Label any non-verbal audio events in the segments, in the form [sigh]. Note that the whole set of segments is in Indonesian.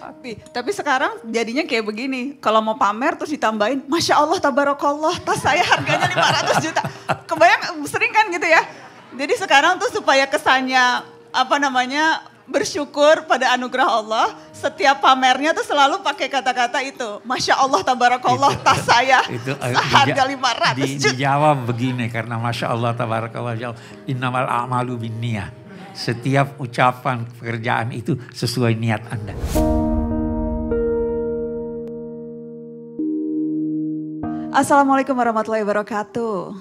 sapi. Tapi sekarang jadinya kayak begini. Kalau mau pamer terus ditambahin, Masya Allah tabarakallah tas saya harganya 500 juta. Kebayang sering kan gitu ya. Jadi sekarang tuh supaya kesannya apa namanya bersyukur pada anugerah Allah. Setiap pamernya tuh selalu pakai kata-kata itu. Masya Allah tabarakallah itu, tas saya [laughs] itu, eh, harga 500 di, juta. Dijawab begini karena Masya Allah tabarakallah. Innamal a'malu bin niyah setiap ucapan pekerjaan itu sesuai niat Anda. Assalamualaikum warahmatullahi wabarakatuh.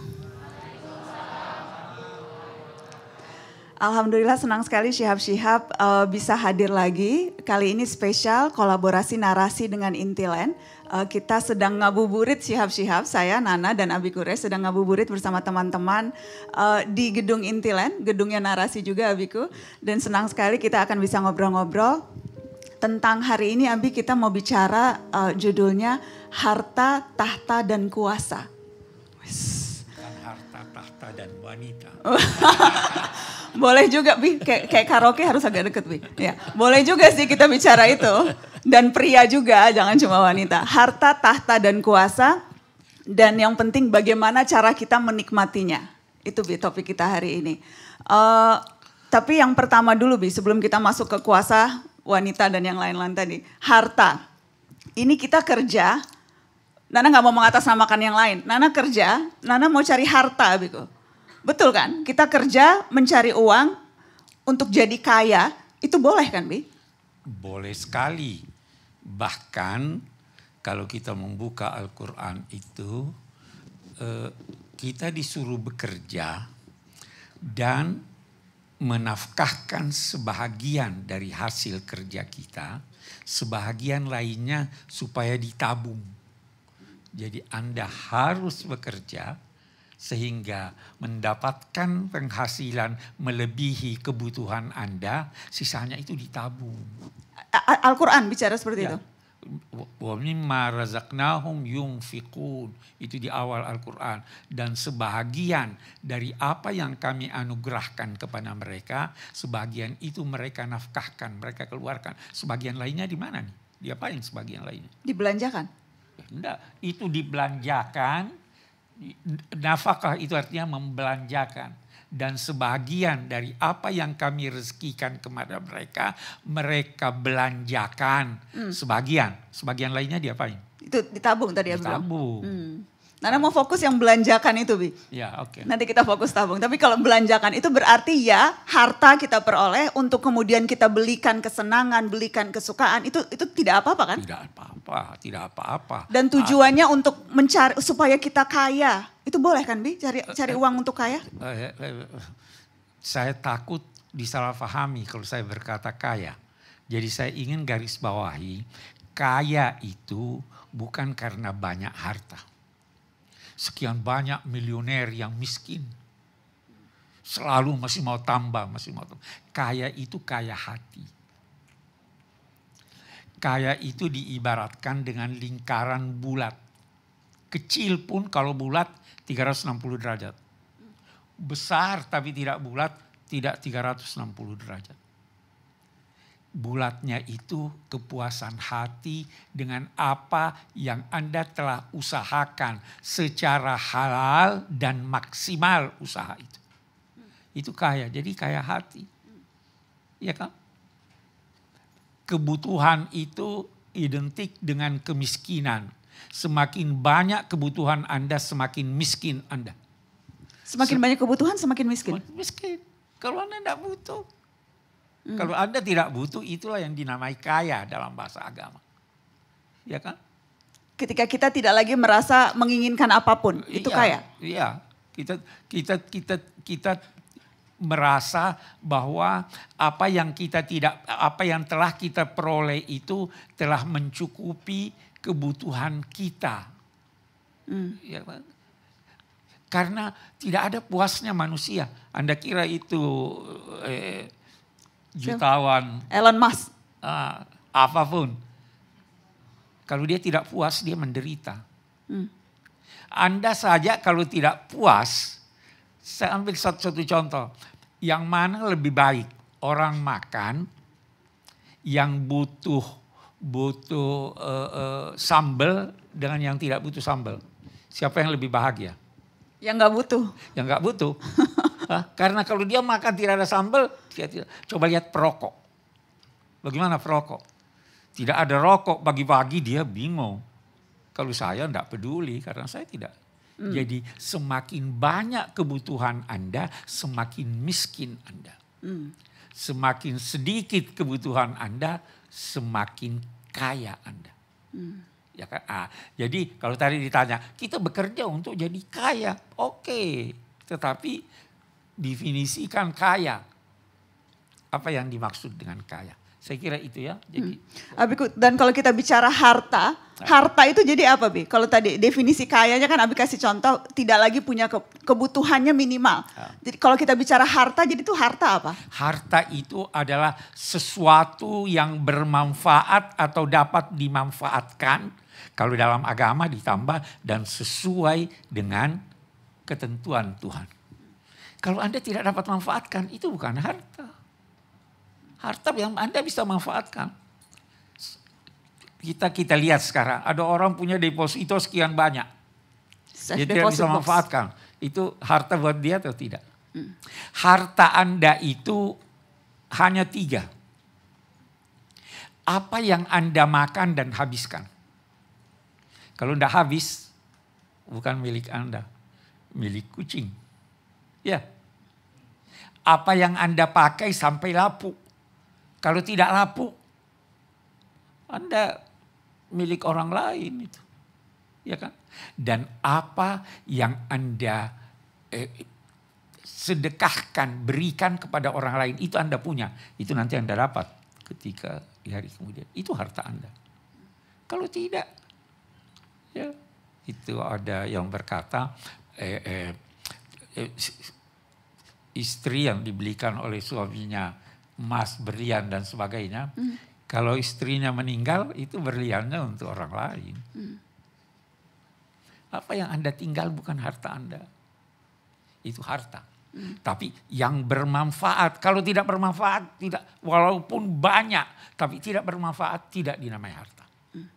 Alhamdulillah senang sekali Syihab Syihab uh, bisa hadir lagi. Kali ini spesial kolaborasi narasi dengan Intiland. Uh, kita sedang ngabuburit Syihab Syihab, saya Nana dan Abi Kure sedang ngabuburit bersama teman-teman uh, di gedung Intiland, gedungnya narasi juga Abiku. Dan senang sekali kita akan bisa ngobrol-ngobrol tentang hari ini Abi kita mau bicara uh, judulnya harta, tahta dan kuasa. dan harta, tahta dan wanita. [laughs] Boleh juga Bi, kayak, kayak karaoke harus agak deket Bi. Ya. Boleh juga sih kita bicara itu. Dan pria juga, jangan cuma wanita. Harta, tahta dan kuasa. Dan yang penting bagaimana cara kita menikmatinya. Itu Bi topik kita hari ini. Uh, tapi yang pertama dulu Bi, sebelum kita masuk ke kuasa, wanita dan yang lain-lain tadi. Harta. Ini kita kerja, Nana nggak mau mengatasnamakan yang lain. Nana kerja, Nana mau cari harta gitu. Betul kan? Kita kerja mencari uang untuk jadi kaya, itu boleh kan Bi? Boleh sekali. Bahkan kalau kita membuka Al-Quran itu, eh, kita disuruh bekerja dan menafkahkan sebahagian dari hasil kerja kita, sebahagian lainnya supaya ditabung. Jadi Anda harus bekerja sehingga mendapatkan penghasilan melebihi kebutuhan Anda, sisanya itu ditabung. Al-Qur'an bicara seperti ya. itu wa mimma razaqnahum yunfiqun itu di awal Al-Qur'an dan sebahagian dari apa yang kami anugerahkan kepada mereka sebagian itu mereka nafkahkan mereka keluarkan sebagian lainnya di mana nih diapain sebagian lainnya dibelanjakan enggak itu dibelanjakan nafkah itu artinya membelanjakan dan sebagian dari apa yang kami rezekikan kepada mereka, mereka belanjakan hmm. sebagian. Sebagian lainnya diapain? Itu ditabung tadi ya Ditabung. Hmm. Nana mau fokus yang belanjakan itu, Bi. Ya, oke. Okay. Nanti kita fokus tabung. Tapi kalau belanjakan itu berarti ya harta kita peroleh untuk kemudian kita belikan kesenangan, belikan kesukaan. Itu itu tidak apa-apa kan? Tidak apa-apa, tidak apa-apa. Dan tujuannya untuk mencari supaya kita kaya. Itu boleh kan Bi cari eh, cari eh, uang untuk kaya? Eh, saya takut disalahpahami kalau saya berkata kaya. Jadi saya ingin garis bawahi kaya itu bukan karena banyak harta. Sekian banyak milioner yang miskin. Selalu masih mau tambah, masih mau tambah. Kaya itu kaya hati. Kaya itu diibaratkan dengan lingkaran bulat. Kecil pun kalau bulat 360 derajat. Besar tapi tidak bulat, tidak 360 derajat. Bulatnya itu kepuasan hati dengan apa yang Anda telah usahakan secara halal dan maksimal usaha itu. Itu kaya, jadi kaya hati. Ya kan? Kebutuhan itu identik dengan kemiskinan Semakin banyak kebutuhan Anda, semakin miskin Anda. Semakin Sem banyak kebutuhan, semakin miskin? Semakin miskin. Kalau Anda tidak butuh. Hmm. Kalau Anda tidak butuh, itulah yang dinamai kaya dalam bahasa agama. Ya kan? Ketika kita tidak lagi merasa menginginkan apapun, iya, itu kaya? Iya. Kita, kita, kita, kita merasa bahwa apa yang kita tidak apa yang telah kita peroleh itu telah mencukupi kebutuhan kita. Hmm. Ya, karena tidak ada puasnya manusia. Anda kira itu eh, jutawan Elon Musk uh, apapun. Kalau dia tidak puas dia menderita. Hmm. Anda saja kalau tidak puas, saya ambil satu-satu contoh. Yang mana lebih baik orang makan yang butuh butuh uh, eh, uh, eh, sambal dengan yang tidak butuh sambel Siapa yang lebih bahagia? Yang nggak butuh. Yang nggak butuh. [laughs] Hah? Karena kalau dia makan tidak ada sambel dia tidak. Coba lihat perokok. Bagaimana perokok? Tidak ada rokok bagi bagi dia bingung. Kalau saya enggak peduli karena saya tidak. Hmm. Jadi semakin banyak kebutuhan Anda, semakin miskin Anda. Hmm. Semakin sedikit kebutuhan Anda, semakin kaya Anda. Hmm. Ya kan? Ah, jadi kalau tadi ditanya, kita bekerja untuk jadi kaya. Oke, okay. tetapi definisikan kaya. Apa yang dimaksud dengan kaya? Saya kira itu ya. Hmm. Jadi hmm. Abiku dan kalau kita bicara harta, nah. harta itu jadi apa Bi? Kalau tadi definisi kayanya kan Abi kasih contoh tidak lagi punya ke, kebutuhannya minimal. Ya. Jadi kalau kita bicara harta jadi itu harta apa? Harta itu adalah sesuatu yang bermanfaat atau dapat dimanfaatkan kalau dalam agama ditambah dan sesuai dengan ketentuan Tuhan. Kalau Anda tidak dapat manfaatkan itu bukan harta harta yang Anda bisa manfaatkan. Kita kita lihat sekarang ada orang punya deposito sekian banyak. Jadi dia bisa manfaatkan. Itu harta buat dia atau tidak? Hmm. Harta Anda itu hanya tiga. Apa yang Anda makan dan habiskan. Kalau tidak habis, bukan milik Anda. Milik kucing. Ya. Apa yang Anda pakai sampai lapuk kalau tidak lapuk, Anda milik orang lain itu. Ya kan? Dan apa yang Anda eh, sedekahkan, berikan kepada orang lain, itu Anda punya. Itu nanti Anda dapat ketika di hari kemudian. Itu harta Anda. Kalau tidak, ya itu ada yang berkata, eh, eh, eh istri yang dibelikan oleh suaminya emas, berlian dan sebagainya. Hmm. Kalau istrinya meninggal itu berliannya untuk orang lain. Hmm. Apa yang Anda tinggal bukan harta Anda. Itu harta. Hmm. Tapi yang bermanfaat, kalau tidak bermanfaat tidak walaupun banyak, tapi tidak bermanfaat tidak dinamai harta. Hmm.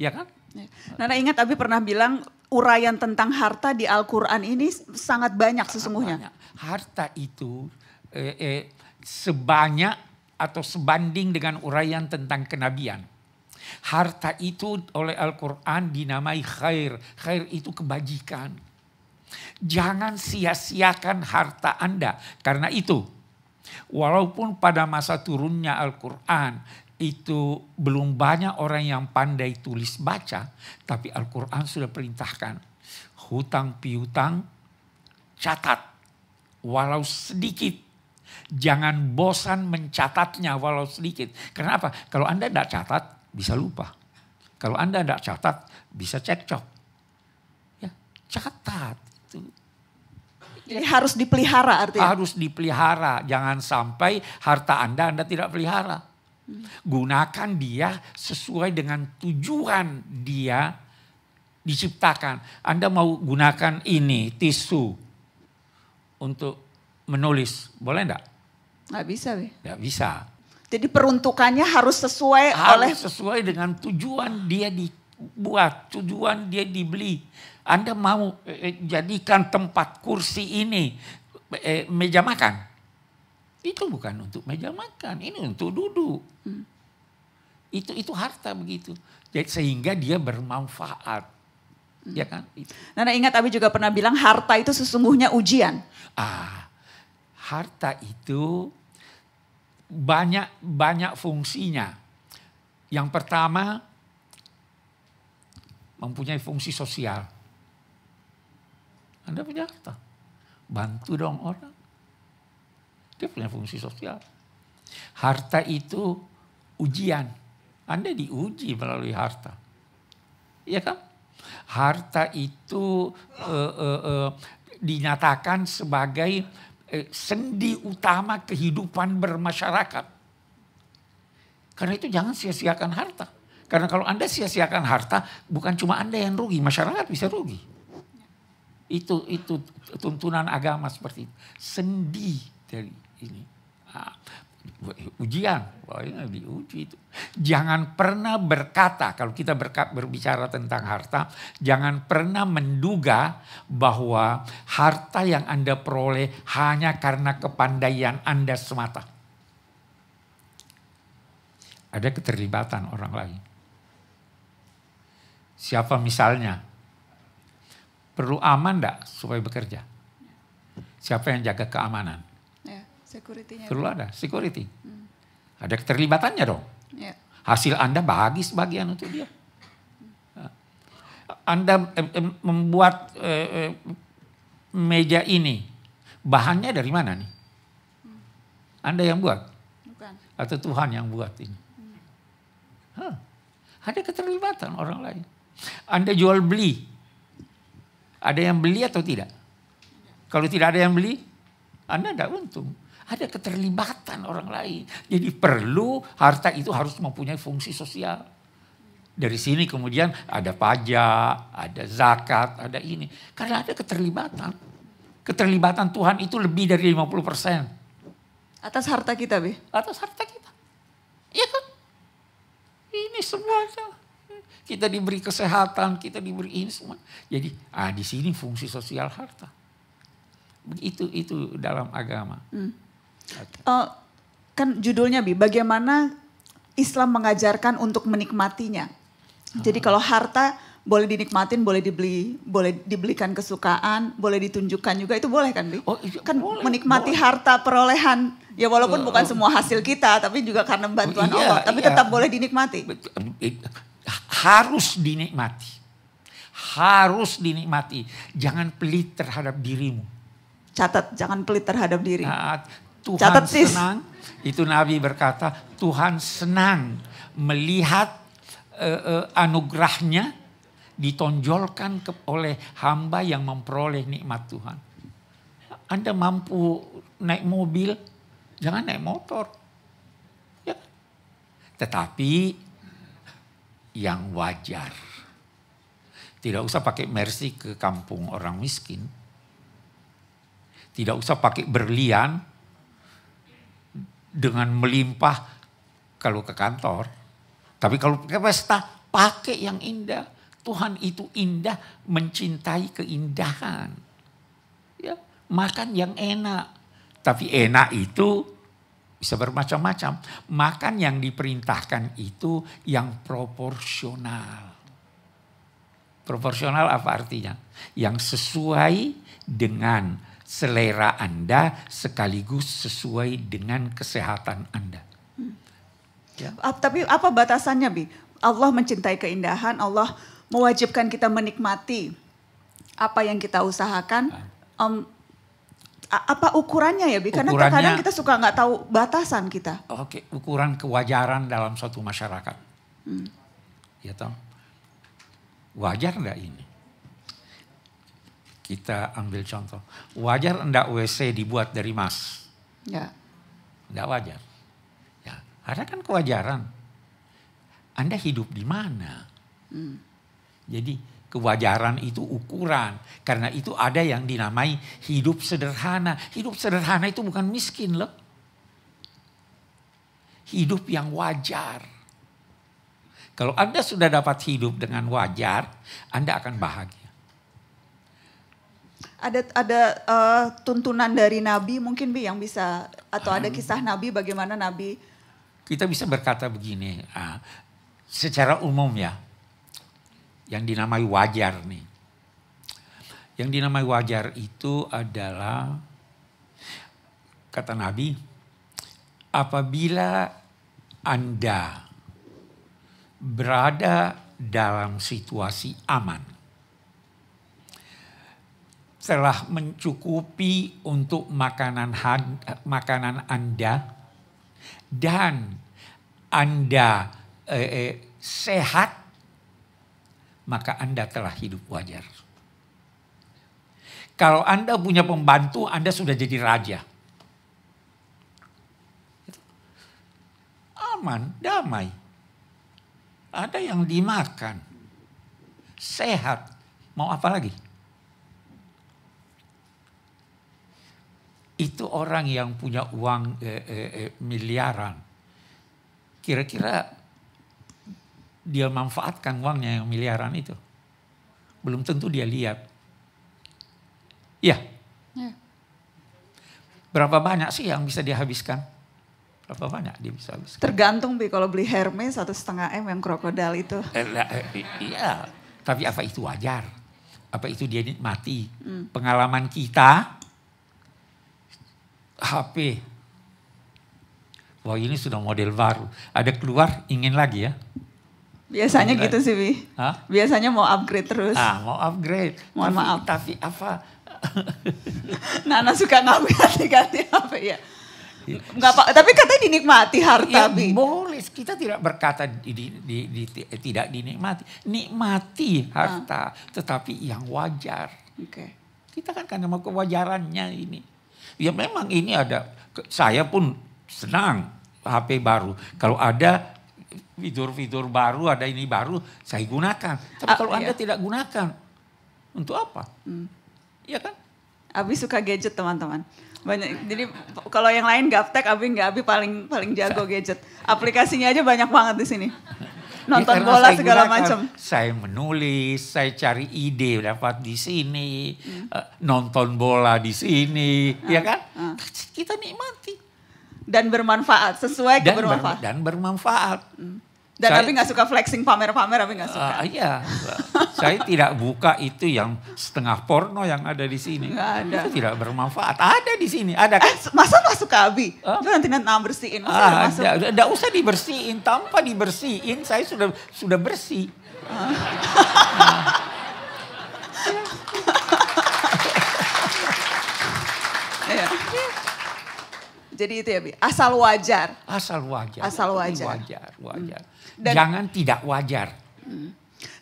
Iya kan? Ya kan? Nana ingat Abi pernah bilang uraian tentang harta di Al-Qur'an ini sangat banyak sesungguhnya. Harta itu eh, eh, sebanyak atau sebanding dengan uraian tentang kenabian. Harta itu oleh Al-Quran dinamai khair. Khair itu kebajikan. Jangan sia-siakan harta Anda. Karena itu, walaupun pada masa turunnya Al-Quran, itu belum banyak orang yang pandai tulis baca, tapi Al-Quran sudah perintahkan hutang piutang catat walau sedikit Jangan bosan mencatatnya walau sedikit. Kenapa? Kalau Anda tidak catat, bisa lupa. Kalau Anda tidak catat, bisa cekcok. Ya, catat. Itu. Jadi harus dipelihara artinya? Harus dipelihara. Jangan sampai harta Anda, Anda tidak pelihara. Gunakan dia sesuai dengan tujuan dia diciptakan. Anda mau gunakan ini, tisu, untuk menulis. Boleh enggak? Nggak bisa. deh. Nggak bisa. Jadi peruntukannya harus sesuai harus oleh... sesuai dengan tujuan dia dibuat, tujuan dia dibeli. Anda mau eh, eh, jadikan tempat kursi ini eh, meja makan. Itu bukan untuk meja makan, ini untuk duduk. Hmm. Itu itu harta begitu. Jadi sehingga dia bermanfaat. Hmm. Ya kan? Nana ingat Abi juga pernah bilang harta itu sesungguhnya ujian. Ah, harta itu banyak banyak fungsinya. Yang pertama mempunyai fungsi sosial. Anda punya harta, bantu dong orang. Dia punya fungsi sosial. Harta itu ujian. Anda diuji melalui harta. Iya kan? Harta itu uh, uh, uh, dinyatakan sebagai eh, sendi utama kehidupan bermasyarakat. Karena itu jangan sia-siakan harta. Karena kalau Anda sia-siakan harta, bukan cuma Anda yang rugi, masyarakat bisa rugi. Itu itu tuntunan agama seperti itu. Sendi dari ini. Nah, ujian. Wah, ini diuji itu. Jangan pernah berkata kalau kita berbicara tentang harta, jangan pernah menduga bahwa harta yang Anda peroleh hanya karena kepandaian Anda semata. Ada keterlibatan orang lain. Siapa misalnya? Perlu aman enggak supaya bekerja? Siapa yang jaga keamanan? Security-nya. Perlu ada security. Hmm. Ada keterlibatannya dong. Yeah. Hasil Anda bagi sebagian untuk dia. Anda eh, membuat eh, meja ini, bahannya dari mana nih? Hmm. Anda yang buat? Bukan. Atau Tuhan yang buat ini? Hmm. Huh. Ada keterlibatan orang lain. Anda jual beli. Ada yang beli atau tidak? Kalau tidak ada yang beli, Anda tidak untung ada keterlibatan orang lain. Jadi perlu harta itu harus mempunyai fungsi sosial. Dari sini kemudian ada pajak, ada zakat, ada ini. Karena ada keterlibatan. Keterlibatan Tuhan itu lebih dari 50 persen. Atas harta kita, Be? Atas harta kita. Iya kan? Ini semua. Kita diberi kesehatan, kita diberi ini semua. Jadi ah, di sini fungsi sosial harta. Begitu itu dalam agama. Hmm. Okay. Uh, eh, kan judulnya Bi, bagaimana Islam mengajarkan untuk menikmatinya. Jadi ah. kalau harta boleh dinikmatin, boleh dibeli, boleh dibelikan kesukaan, boleh ditunjukkan juga itu boleh kan, Bi? Oh, iya, kan boleh, menikmati boleh. harta perolehan ya walaupun uh, bukan semua hasil kita tapi juga karena oh, bantuan iya, Allah, tapi iya. tetap boleh dinikmati. Harus dinikmati. Harus dinikmati. Jangan pelit terhadap dirimu. Catat, jangan pelit terhadap diri. Nah, Tuhan Catat, senang. Itu Nabi berkata, Tuhan senang melihat uh, uh, anugerahnya ditonjolkan ke, oleh hamba yang memperoleh nikmat Tuhan. Anda mampu naik mobil, jangan naik motor. Ya. Kan? Tetapi yang wajar. Tidak usah pakai mercy ke kampung orang miskin. Tidak usah pakai berlian dengan melimpah kalau ke kantor. Tapi kalau ke pesta, pakai yang indah. Tuhan itu indah, mencintai keindahan. Ya, makan yang enak. Tapi enak itu bisa bermacam-macam. Makan yang diperintahkan itu yang proporsional. Proporsional apa artinya? Yang sesuai dengan selera Anda sekaligus sesuai dengan kesehatan Anda. Ya. Tapi apa batasannya, Bi? Allah mencintai keindahan, Allah mewajibkan kita menikmati apa yang kita usahakan. Um, apa ukurannya ya, Bi? Karena ukurannya, kadang kita suka nggak tahu batasan kita. Oke, okay, ukuran kewajaran dalam suatu masyarakat. Hmm. Ya toh, wajar nggak ini? Kita ambil contoh. Wajar enggak WC dibuat dari emas? Ya. Enggak wajar. Ya, ada kan kewajaran. Anda hidup di mana? Hmm. Jadi kewajaran itu ukuran. Karena itu ada yang dinamai hidup sederhana. Hidup sederhana itu bukan miskin loh. Hidup yang wajar. Kalau Anda sudah dapat hidup dengan wajar, Anda akan bahagia ada ada uh, tuntunan dari Nabi mungkin bi yang bisa atau ada kisah Nabi bagaimana Nabi kita bisa berkata begini uh, secara umum ya yang dinamai wajar nih yang dinamai wajar itu adalah kata Nabi apabila anda berada dalam situasi aman telah mencukupi untuk makanan eh, makanan Anda dan Anda eh, eh, sehat maka Anda telah hidup wajar. Kalau Anda punya pembantu, Anda sudah jadi raja. Aman, damai. Ada yang dimakan. Sehat. Mau apa lagi? itu orang yang punya uang eh, eh, eh, miliaran. Kira-kira dia manfaatkan uangnya yang miliaran itu. Belum tentu dia lihat. Ya. ya. Berapa banyak sih yang bisa dihabiskan? Berapa banyak dia bisa habiskan? Tergantung Bi, kalau beli Hermes satu setengah M yang krokodil itu. Eh, eh, iya, tapi apa itu wajar? Apa itu dia nikmati? Hmm. Pengalaman kita HP. Wah ini sudah model baru. Ada keluar ingin lagi ya? Biasanya gitu sih Bi. Hah? Biasanya mau upgrade terus. Ah mau upgrade. Mohon tapi, maaf. Tapi apa? [laughs] Nana suka ngambil [laughs] ganti-ganti HP ya. Enggak iya. pak, tapi katanya dinikmati harta ya, Boleh, kita tidak berkata di, di, di, di, tidak dinikmati. Nikmati harta, ah. tetapi yang wajar. Okay. Kita kan karena mau kewajarannya ini. Ya memang ini ada. Saya pun senang HP baru. Kalau ada fitur-fitur baru, ada ini baru, saya gunakan. Tapi ah, kalau iya. Anda tidak gunakan, untuk apa? Hmm. Ya kan? Abi suka gadget teman-teman. Banyak. Jadi kalau yang lain gaptek, Abi nggak Abi paling paling jago gadget. Aplikasinya aja banyak banget di sini. [laughs] nonton ya, bola segala eh, macam. Saya menulis, saya cari ide dapat di sini, hmm. Eh, nonton bola di sini, hmm. ya kan? Hmm. Kita nikmati dan bermanfaat sesuai dan bermanfaat. dan bermanfaat. Hmm. Dan saya, tapi nggak suka flexing pamer-pamer tapi nggak suka. Uh, iya, saya tidak buka itu yang setengah porno yang ada di sini. Gak ada. Itu tidak bermanfaat. Ada di sini, ada kan? Eh, masa masuk ke Abi? Huh? nanti nanti bersihin. Masa ah, masuk? Tidak usah dibersihin, tanpa dibersihin saya sudah sudah bersih. Uh. nah. yeah. Jadi itu ya Bi, asal wajar. Asal wajar. Asal wajar. Wajar, wajar. Hmm. Dan, Jangan tidak wajar. Hmm.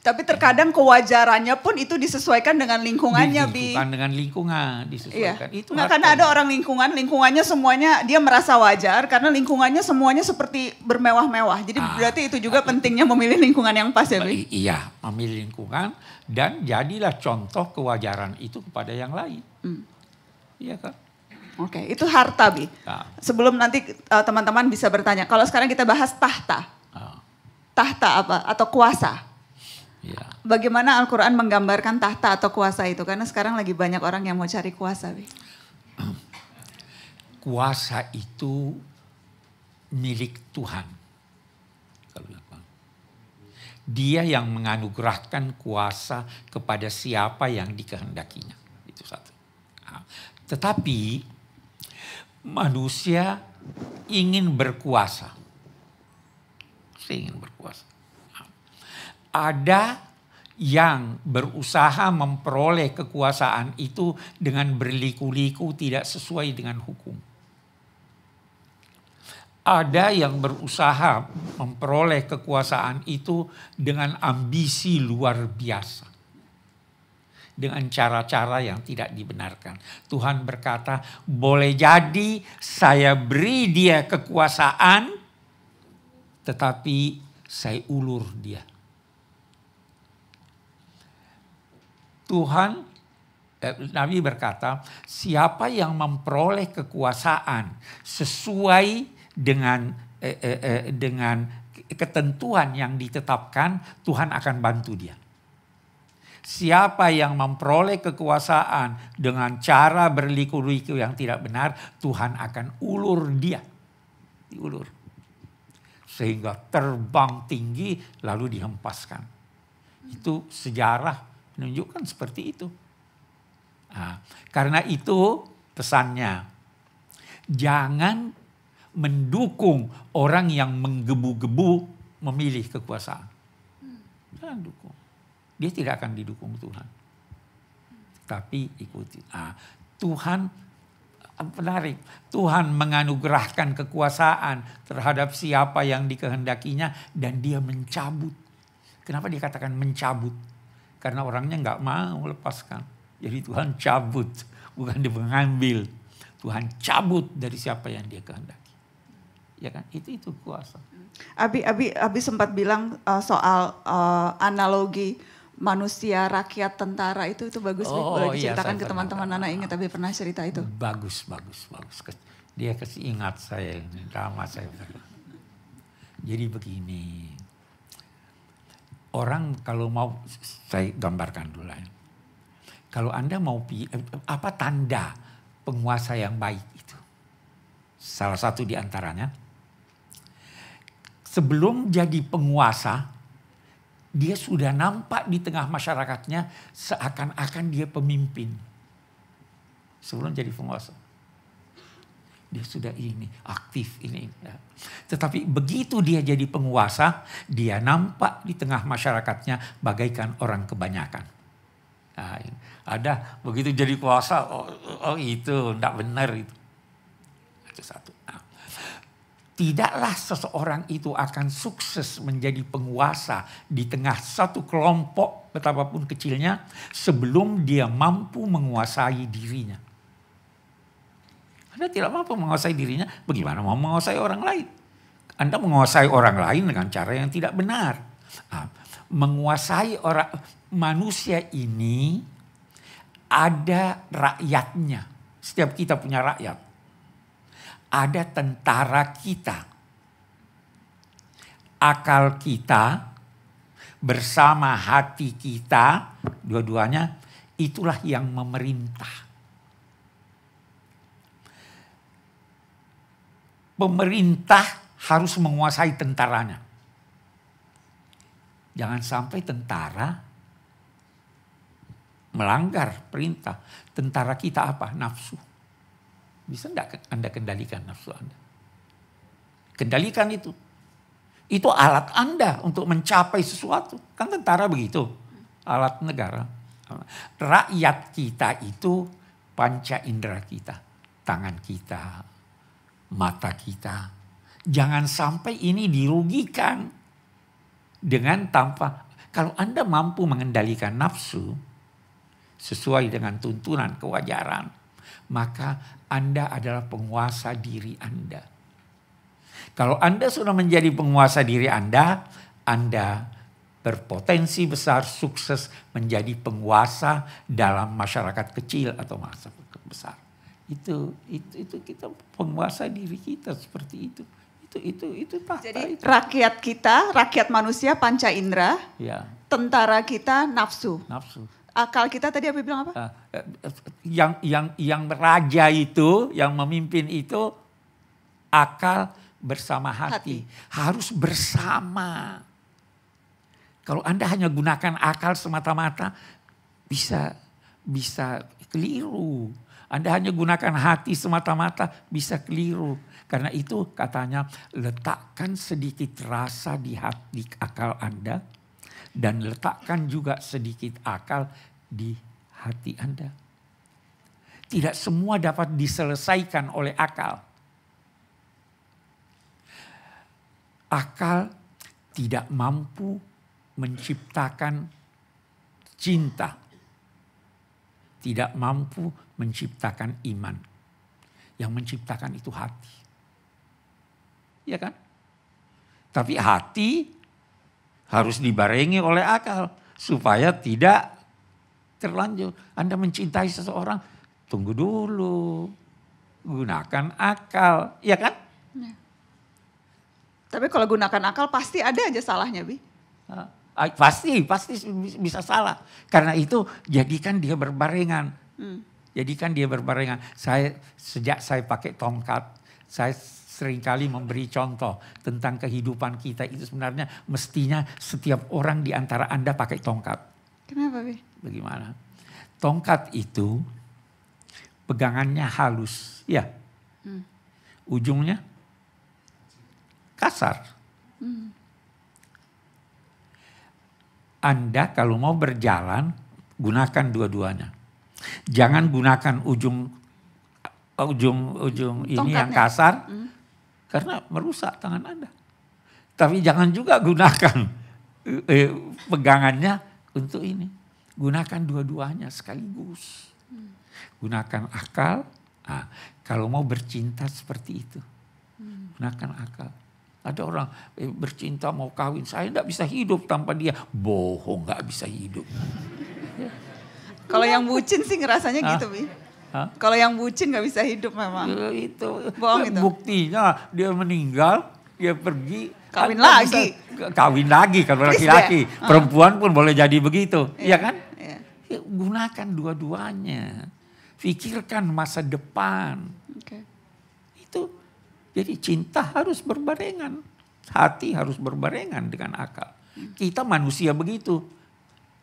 Tapi terkadang kewajarannya pun itu disesuaikan dengan lingkungannya, Bi. Bukan dengan lingkungan, disesuaikan. Iya. Itu nah, karena ada orang lingkungan, lingkungannya semuanya dia merasa wajar karena lingkungannya semuanya seperti bermewah-mewah. Jadi ah, berarti itu juga ah, pentingnya memilih lingkungan yang pas ya, Bi. Iya, memilih lingkungan dan jadilah contoh kewajaran itu kepada yang lain. Hmm. Iya kan? Oke, okay. itu harta bi. Nah. Sebelum nanti eh, teman-teman uh, bisa bertanya. Kalau sekarang kita bahas tahta, nah. tahta apa atau kuasa? Ya. Bagaimana Al-Quran menggambarkan tahta atau kuasa itu? Karena sekarang lagi banyak orang yang mau cari kuasa, bi. [clears throat] Kuasa itu milik Tuhan. Dia yang menganugerahkan kuasa kepada siapa yang dikehendakinya. Itu satu. Ah. tetapi manusia ingin berkuasa. Saya ingin berkuasa. Ada yang berusaha memperoleh kekuasaan itu dengan berliku-liku tidak sesuai dengan hukum. Ada yang berusaha memperoleh kekuasaan itu dengan ambisi luar biasa dengan cara-cara yang tidak dibenarkan. Tuhan berkata, "Boleh jadi saya beri dia kekuasaan, tetapi saya ulur dia." Tuhan eh, Nabi berkata, siapa yang memperoleh kekuasaan sesuai dengan eh, eh, eh dengan ketentuan yang ditetapkan, Tuhan akan bantu dia. Siapa yang memperoleh kekuasaan dengan cara berliku-liku yang tidak benar, Tuhan akan ulur dia. Diulur. Sehingga terbang tinggi lalu dihempaskan. Itu sejarah menunjukkan seperti itu. Nah, karena itu pesannya, jangan mendukung orang yang menggebu-gebu memilih kekuasaan. Jangan dukung dia tidak akan didukung Tuhan. Tapi ikuti. Ah, Tuhan menarik. Tuhan menganugerahkan kekuasaan terhadap siapa yang dikehendakinya dan dia mencabut. Kenapa dikatakan mencabut? Karena orangnya nggak mau lepaskan. Jadi Tuhan cabut, bukan dia mengambil. Tuhan cabut dari siapa yang dia kehendaki. Ya kan? Itu itu kuasa. Abi Abi Abi sempat bilang uh, soal uh, analogi manusia, rakyat, tentara itu itu bagus oh, boleh oh, iya, diceritakan ke teman-teman Nana ingat tapi pernah cerita itu. Bagus, bagus, bagus. Dia kasih ingat saya, lama saya. Jadi begini, orang kalau mau saya gambarkan dulu ya. Kalau Anda mau eh, apa tanda penguasa yang baik itu? Salah satu diantaranya sebelum jadi penguasa dia sudah nampak di tengah masyarakatnya seakan-akan dia pemimpin. Sebelum jadi penguasa. Dia sudah ini, aktif ini. Ya. Tetapi begitu dia jadi penguasa, dia nampak di tengah masyarakatnya bagaikan orang kebanyakan. Nah, ada begitu jadi kuasa, oh, oh, oh itu, tidak benar itu. Itu satu tidaklah seseorang itu akan sukses menjadi penguasa di tengah satu kelompok betapapun kecilnya sebelum dia mampu menguasai dirinya. Anda tidak mampu menguasai dirinya, bagaimana mau menguasai orang lain? Anda menguasai orang lain dengan cara yang tidak benar. Nah, menguasai orang manusia ini ada rakyatnya. Setiap kita punya rakyat ada tentara kita. Akal kita bersama hati kita, dua-duanya itulah yang memerintah. Pemerintah harus menguasai tentaranya. Jangan sampai tentara melanggar perintah. Tentara kita apa? Nafsu. Bisa enggak Anda kendalikan nafsu Anda? Kendalikan itu. Itu alat Anda untuk mencapai sesuatu. Kan tentara begitu. Alat negara. Rakyat kita itu panca indera kita. Tangan kita. Mata kita. Jangan sampai ini dirugikan. Dengan tanpa. Kalau Anda mampu mengendalikan nafsu. Sesuai dengan tuntunan kewajaran. Maka anda adalah penguasa diri Anda. Kalau Anda sudah menjadi penguasa diri Anda, Anda berpotensi besar sukses menjadi penguasa dalam masyarakat kecil atau masyarakat besar. Itu itu itu kita penguasa diri kita seperti itu. Itu itu itu Jadi itu. rakyat kita, rakyat manusia panca indera, ya. tentara kita nafsu. Nafsu akal eh, kita tadi apa bilang apa? Eh, eh, yang yang yang raja itu, yang memimpin itu akal bersama hati, hati. harus bersama. Kalau Anda hanya gunakan akal semata-mata bisa bisa keliru. Anda hanya gunakan hati semata-mata bisa keliru. Karena itu katanya letakkan sedikit rasa di hati akal Anda dan letakkan juga sedikit akal di hati Anda. Tidak semua dapat diselesaikan oleh akal. Akal tidak mampu menciptakan cinta, tidak mampu menciptakan iman. Yang menciptakan itu hati. Ya kan? Tapi hati harus dibarengi oleh akal supaya tidak terlanjur. Anda mencintai seseorang, tunggu dulu. Gunakan akal, ya kan? Ya. Tapi kalau gunakan akal pasti ada aja salahnya, Bi. Ah, ah, pasti, pasti bisa salah. Karena itu jadikan dia berbarengan. Hmm. Jadikan dia berbarengan. Saya sejak saya pakai tongkat, saya seringkali memberi contoh tentang kehidupan kita itu sebenarnya mestinya setiap orang di antara Anda pakai tongkat. Kenapa, Bi? Bagaimana? Tongkat itu pegangannya halus, ya. Hmm. Ujungnya kasar. Hmm. Anda kalau mau berjalan gunakan dua-duanya. Jangan gunakan ujung ujung ujung ini yang kasar. Hmm karena merusak tangan Anda. Tapi jangan juga gunakan eh, eh pegangannya untuk ini. Gunakan dua-duanya sekaligus. Gunakan akal. Nah, kalau mau bercinta seperti itu. Gunakan akal. Ada orang eh, bercinta mau kawin, saya tidak bisa hidup tanpa dia. Bohong, nggak bisa hidup. Kalau yang bucin sih ngerasanya nah, gitu, Bi. Kalau yang bucin nggak bisa hidup memang. Ya, itu. Bohong ya, itu. Buktinya dia meninggal, dia pergi. Kawin kan, lagi. Bisa, kawin lagi kalau laki-laki. Ya? Perempuan pun boleh jadi begitu. Iya ya kan? Ya. ya gunakan dua-duanya. Pikirkan masa depan. Okay. Itu. Jadi cinta harus berbarengan. Hati harus berbarengan dengan akal. Hmm. Kita manusia begitu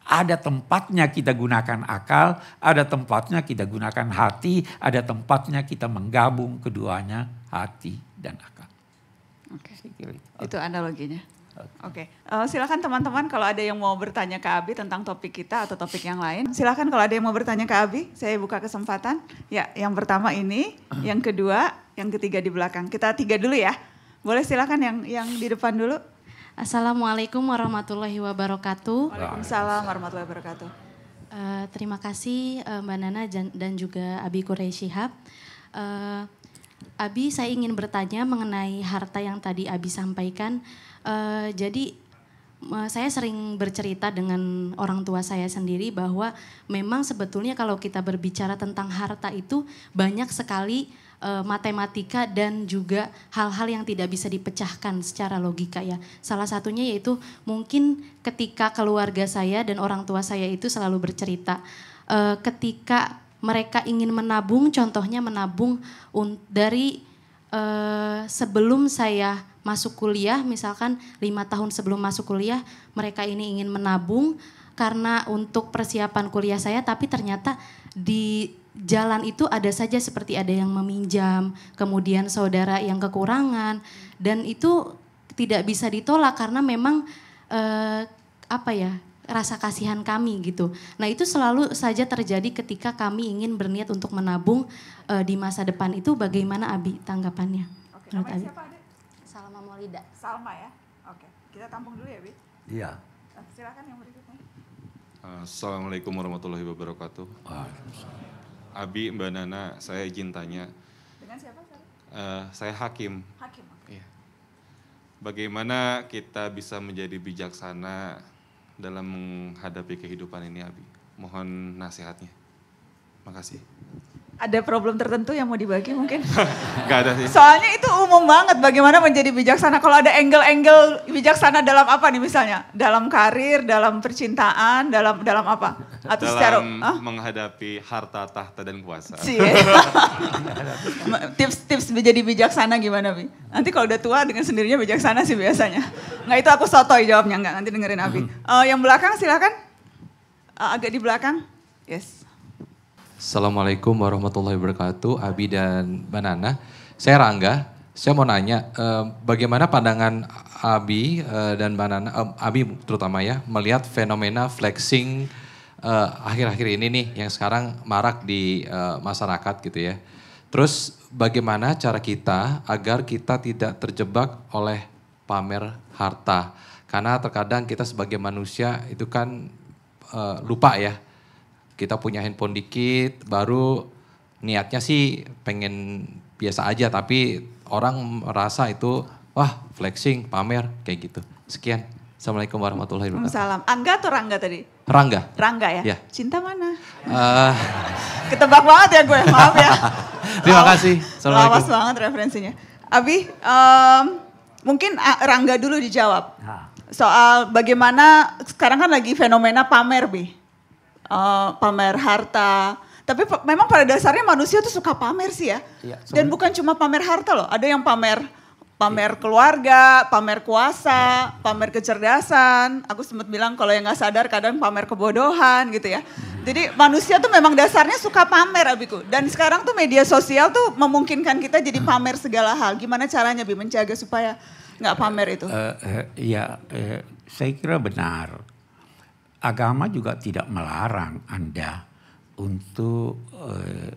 ada tempatnya kita gunakan akal, ada tempatnya kita gunakan hati, ada tempatnya kita menggabung keduanya hati dan akal. Oke, okay. itu analoginya. Oke, okay. uh, eh, silakan teman-teman kalau ada yang mau bertanya ke Abi tentang topik kita atau topik yang lain. Silakan kalau ada yang mau bertanya ke Abi, saya buka kesempatan. Ya, yang pertama ini, yang kedua, yang ketiga di belakang. Kita tiga dulu ya. Boleh silakan yang yang di depan dulu. Assalamualaikum warahmatullahi wabarakatuh. Waalaikumsalam warahmatullahi wabarakatuh. Uh, terima kasih uh, Mbak Nana dan juga Abi Shihab. Uh, eh, Abi, saya ingin bertanya mengenai harta yang tadi Abi sampaikan. Uh, jadi Eh, saya sering bercerita dengan orang tua saya sendiri bahwa memang sebetulnya kalau kita berbicara tentang harta itu banyak sekali uh, matematika dan juga hal-hal yang tidak bisa dipecahkan secara logika ya. Salah satunya yaitu mungkin ketika keluarga saya dan orang tua saya itu selalu bercerita uh, ketika mereka ingin menabung contohnya menabung dari uh, sebelum saya masuk kuliah misalkan lima tahun sebelum masuk kuliah mereka ini ingin menabung karena untuk persiapan kuliah saya tapi ternyata di jalan itu ada saja seperti ada yang meminjam kemudian saudara yang kekurangan dan itu tidak bisa ditolak karena memang eh, apa ya rasa kasihan kami gitu. Nah itu selalu saja terjadi ketika kami ingin berniat untuk menabung eh, di masa depan itu. Bagaimana Abi tanggapannya? Oke, menurut Siapa? lidah. Salma ya. Oke, kita tampung dulu ya, Bi. Iya. Eh, silakan yang berikutnya. Eh, Assalamualaikum warahmatullahi wabarakatuh. Waalaikumsalam. Abi, Mbak Nana, saya izin tanya. Dengan siapa? Sorry? Uh, eh, saya Hakim. Hakim. Iya. Bagaimana kita bisa menjadi bijaksana dalam menghadapi kehidupan ini, Abi? Mohon nasihatnya. Makasih ada problem tertentu yang mau dibagi mungkin? [laughs] Gak ada sih. Soalnya itu umum banget bagaimana menjadi bijaksana. Kalau ada angle-angle bijaksana dalam apa nih misalnya? Dalam karir, dalam percintaan, dalam dalam apa? Atau dalam secara huh? menghadapi harta, tahta dan kuasa. Tips-tips [laughs] menjadi bijaksana gimana, Bi? Nanti kalau udah tua dengan sendirinya bijaksana sih biasanya. Nggak itu aku sotoy jawabnya, nggak nanti dengerin Abi. Uh, yang belakang silakan. Uh, agak di belakang. Yes. Assalamualaikum warahmatullahi wabarakatuh, Abi dan Banana. Saya Rangga. Saya mau nanya, eh, bagaimana pandangan Abi eh, dan Banana, eh, Abi terutama ya, melihat fenomena flexing akhir-akhir ini nih, yang sekarang marak di masyarakat gitu ya. Terus bagaimana cara kita agar kita tidak terjebak oleh pamer harta? Karena terkadang kita sebagai manusia itu kan lupa ya kita punya handphone dikit baru niatnya sih pengen biasa aja tapi orang merasa itu wah flexing pamer kayak gitu sekian assalamualaikum warahmatullahi wabarakatuh salam angga atau rangga tadi rangga rangga ya, ya. cinta mana uh... ketebak banget ya gue maaf ya [laughs] terima kasih assalamualaikum lawas banget referensinya abi um, mungkin eh, rangga dulu dijawab soal bagaimana sekarang kan lagi fenomena pamer bi Eh, pamer harta. Tapi memang pada dasarnya manusia tuh suka pamer sih ya. Iya, Dan bukan cuma pamer harta loh, ada yang pamer pamer iya. keluarga, pamer kuasa, pamer kecerdasan. Aku sempat bilang kalau yang nggak sadar kadang pamer kebodohan gitu ya. Hmm. Jadi manusia tuh memang dasarnya suka pamer abiku. Dan sekarang tuh media sosial tuh memungkinkan kita jadi pamer segala hal. Gimana caranya bi menjaga supaya nggak pamer itu? Uh, uh, ya, uh, saya kira benar agama juga tidak melarang Anda untuk eh,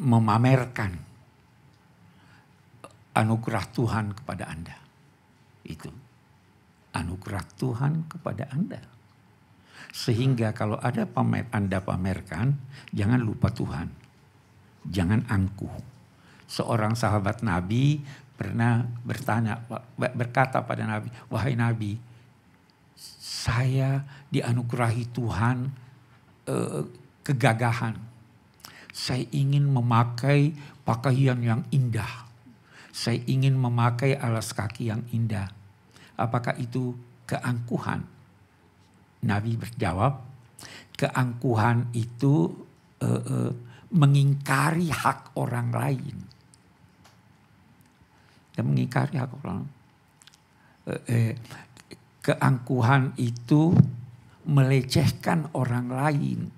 memamerkan anugerah Tuhan kepada Anda. Itu anugerah Tuhan kepada Anda. Sehingga kalau ada pamer Anda pamerkan, jangan lupa Tuhan. Jangan angkuh. Seorang sahabat Nabi pernah bertanya berkata pada Nabi, "Wahai Nabi, saya dianugerahi Tuhan eh, kegagahan. Saya ingin memakai pakaian yang indah. Saya ingin memakai alas kaki yang indah. Apakah itu keangkuhan? Nabi berjawab, keangkuhan itu eh, eh, mengingkari hak orang lain. Dan mengingkari hak orang. Eh, eh, keangkuhan itu melecehkan orang lain.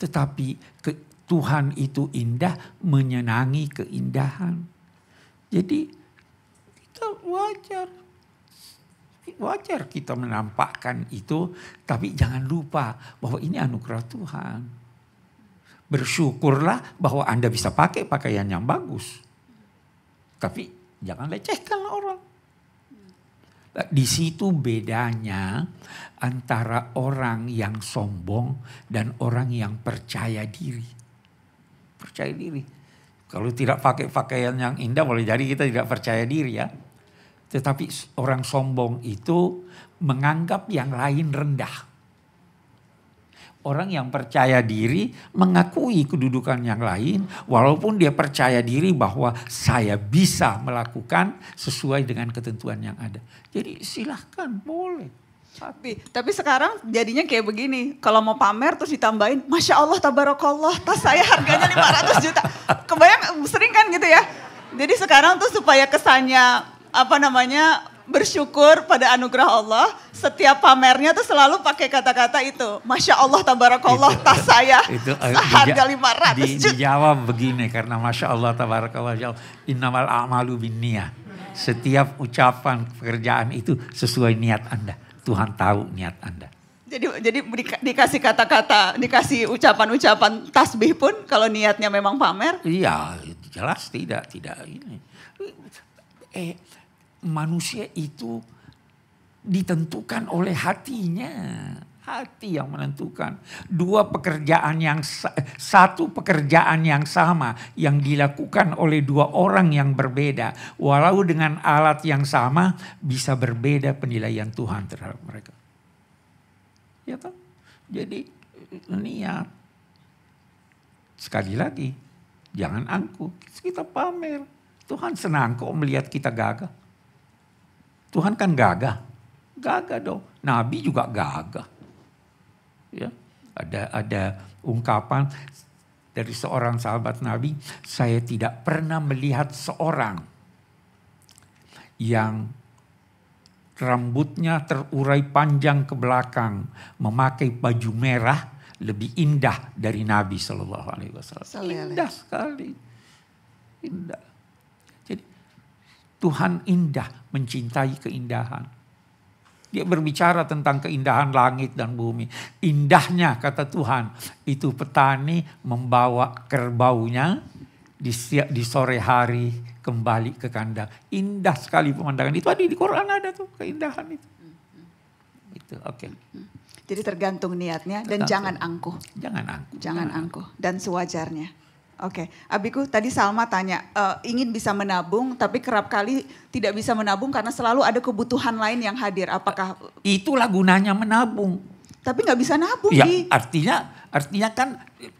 Tetapi ke, Tuhan itu indah menyenangi keindahan. Jadi kita wajar. Wajar kita menampakkan itu. Tapi jangan lupa bahwa ini anugerah Tuhan. Bersyukurlah bahwa Anda bisa pakai pakaian yang bagus. Tapi jangan lecehkan orang. Di situ bedanya antara orang yang sombong dan orang yang percaya diri. Percaya diri. Kalau tidak pakai pakaian yang indah boleh jadi kita tidak percaya diri ya. Tetapi orang sombong itu menganggap yang lain rendah. Orang yang percaya diri mengakui kedudukan yang lain, walaupun dia percaya diri bahwa saya bisa melakukan sesuai dengan ketentuan yang ada. Jadi silahkan boleh. Tapi, tapi sekarang jadinya kayak begini, kalau mau pamer terus ditambahin, Masya Allah tabarakallah, tas saya harganya 500 juta. Kebayang sering kan gitu ya. Jadi sekarang tuh supaya kesannya, apa namanya, bersyukur pada anugerah Allah. Setiap pamernya tuh selalu pakai kata-kata itu. Masya Allah, tabarakallah, itu, tas saya [laughs] itu, eh, seharga lima ratus di, Dijawab begini, karena Masya Allah, tabarakallah, jawab, innamal a'malu bin Setiap ucapan pekerjaan itu sesuai niat Anda. Tuhan tahu niat Anda. Jadi jadi di, dikasih kata-kata, dikasih ucapan-ucapan tasbih pun kalau niatnya memang pamer? Iya, jelas tidak, tidak ini. Eh, manusia itu ditentukan oleh hatinya. Hati yang menentukan. Dua pekerjaan yang satu pekerjaan yang sama yang dilakukan oleh dua orang yang berbeda, walau dengan alat yang sama bisa berbeda penilaian Tuhan terhadap mereka. Ya kan? Jadi niat sekali lagi jangan angkuh kita pamer Tuhan senang kok melihat kita gagal Tuhan kan gagah. Gagah dong. Nabi juga gagah. Ya. Ada ada ungkapan dari seorang sahabat Nabi, saya tidak pernah melihat seorang yang rambutnya terurai panjang ke belakang, memakai baju merah lebih indah dari Nabi Shallallahu Alaihi Wasallam. Indah sekali, indah. Tuhan indah, mencintai keindahan. Dia berbicara tentang keindahan langit dan bumi. Indahnya kata Tuhan, itu petani membawa kerbaunya di, di sore hari kembali ke kandang. Indah sekali pemandangan itu ada di Quran ada tuh keindahan itu. Itu oke. Okay. Jadi tergantung niatnya dan jangan angkuh. Jangan angkuh. Jangan angkuh dan sewajarnya. Oke, okay. Abiku tadi Salma tanya uh, ingin bisa menabung tapi kerap kali tidak bisa menabung karena selalu ada kebutuhan lain yang hadir. Apakah itulah gunanya menabung? Tapi nggak bisa nabung. Ya, artinya artinya kan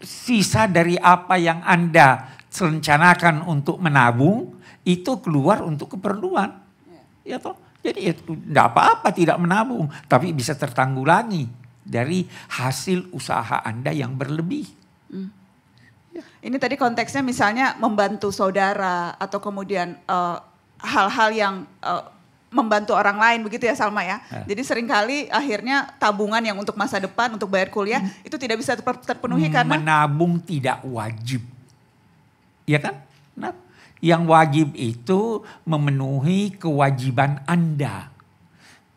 sisa dari apa yang anda rencanakan untuk menabung itu keluar untuk keperluan. Ya, ya toh. Jadi itu ya, tidak apa-apa tidak menabung, tapi bisa tertanggulangi dari hasil usaha anda yang berlebih. Hmm. Ini tadi konteksnya misalnya membantu saudara atau kemudian eh, hal-hal uh, yang uh, membantu orang lain begitu ya Salma ya. ya. Jadi seringkali akhirnya tabungan yang untuk masa depan untuk bayar kuliah hmm. itu tidak bisa terpenuhi hmm, karena menabung tidak wajib. Ya kan? Nah, yang wajib itu memenuhi kewajiban Anda.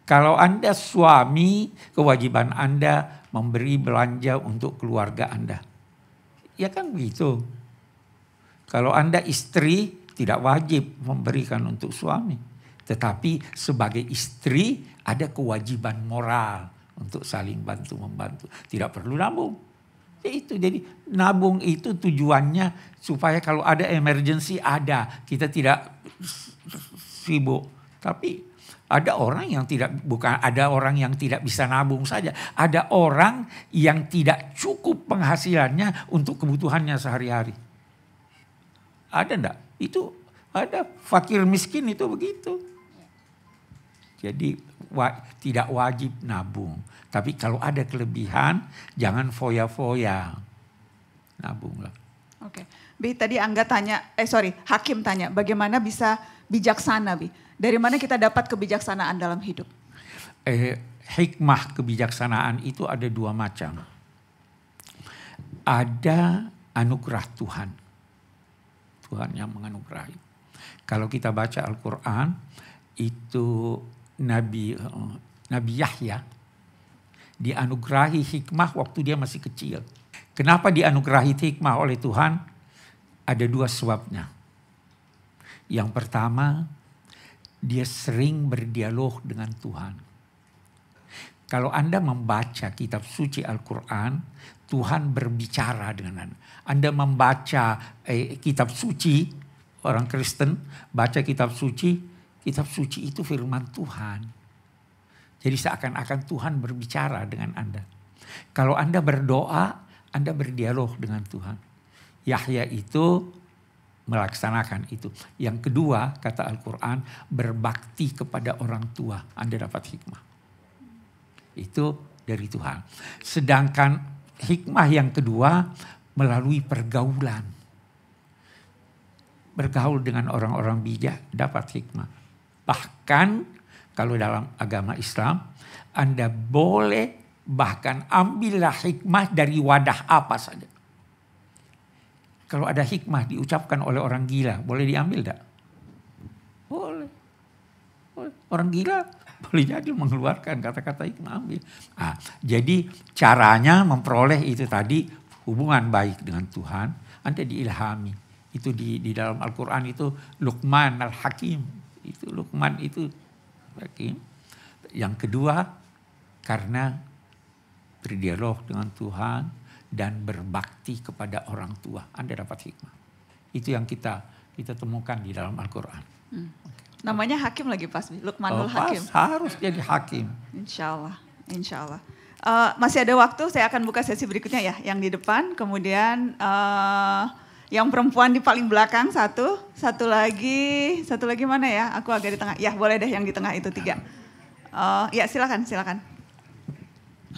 Kalau Anda suami, kewajiban Anda memberi belanja untuk keluarga Anda Ya kan begitu. Kalau Anda istri tidak wajib memberikan untuk suami. Tetapi sebagai istri ada kewajiban moral untuk saling bantu membantu. Tidak perlu nabung. Ya itu jadi nabung itu tujuannya supaya kalau ada emergency ada kita tidak sibuk. Tapi ada orang yang tidak bukan ada orang yang tidak bisa nabung saja, ada orang yang tidak cukup penghasilannya untuk kebutuhannya sehari-hari. Ada enggak? Itu ada fakir miskin itu begitu. Jadi wa, tidak wajib nabung, tapi kalau ada kelebihan jangan foya-foya. Nabunglah. Oke. Okay. Bi tadi Angga tanya, eh sorry, Hakim tanya, bagaimana bisa bijaksana Bi? Dari mana kita dapat kebijaksanaan dalam hidup? Eh, hikmah kebijaksanaan itu ada dua macam. Ada anugerah Tuhan. Tuhan yang menganugerahi. Kalau kita baca Al-Quran, itu Nabi eh, Nabi Yahya dianugerahi hikmah waktu dia masih kecil. Kenapa dianugerahi hikmah oleh Tuhan? Ada dua sebabnya. Yang pertama, dia sering berdialog dengan Tuhan. Kalau Anda membaca kitab suci Al-Quran, Tuhan berbicara dengan Anda. Anda membaca eh, kitab suci, orang Kristen baca kitab suci, kitab suci itu firman Tuhan. Jadi seakan-akan Tuhan berbicara dengan Anda. Kalau Anda berdoa, Anda berdialog dengan Tuhan. Yahya itu melaksanakan itu. Yang kedua, kata Al-Quran, berbakti kepada orang tua. Anda dapat hikmah. Itu dari Tuhan. Sedangkan hikmah yang kedua, melalui pergaulan. Bergaul dengan orang-orang bijak, dapat hikmah. Bahkan kalau dalam agama Islam, Anda boleh bahkan ambillah hikmah dari wadah apa saja kalau ada hikmah diucapkan oleh orang gila, boleh diambil tidak? Boleh. boleh. Orang gila [laughs] boleh jadi mengeluarkan kata-kata hikmah ambil. Nah, jadi caranya memperoleh itu tadi hubungan baik dengan Tuhan, Anda diilhami. Itu di, di dalam Al-Quran itu Luqman Al-Hakim. Itu Luqman itu Hakim. Yang kedua, karena berdialog dengan Tuhan, dan berbakti kepada orang tua. Anda dapat hikmah. Itu yang kita kita temukan di dalam Al-Quran. Hmm. Namanya hakim lagi pas, Lukmanul oh, pas, Hakim. Harus jadi hakim. Insya Allah, insya Allah. Uh, eh, masih ada waktu, saya akan buka sesi berikutnya ya, yang di depan. Kemudian uh, yang perempuan di paling belakang satu, satu lagi, satu lagi mana ya? Aku agak di tengah. Ya boleh deh yang di tengah itu tiga. Uh, ya silakan, silakan.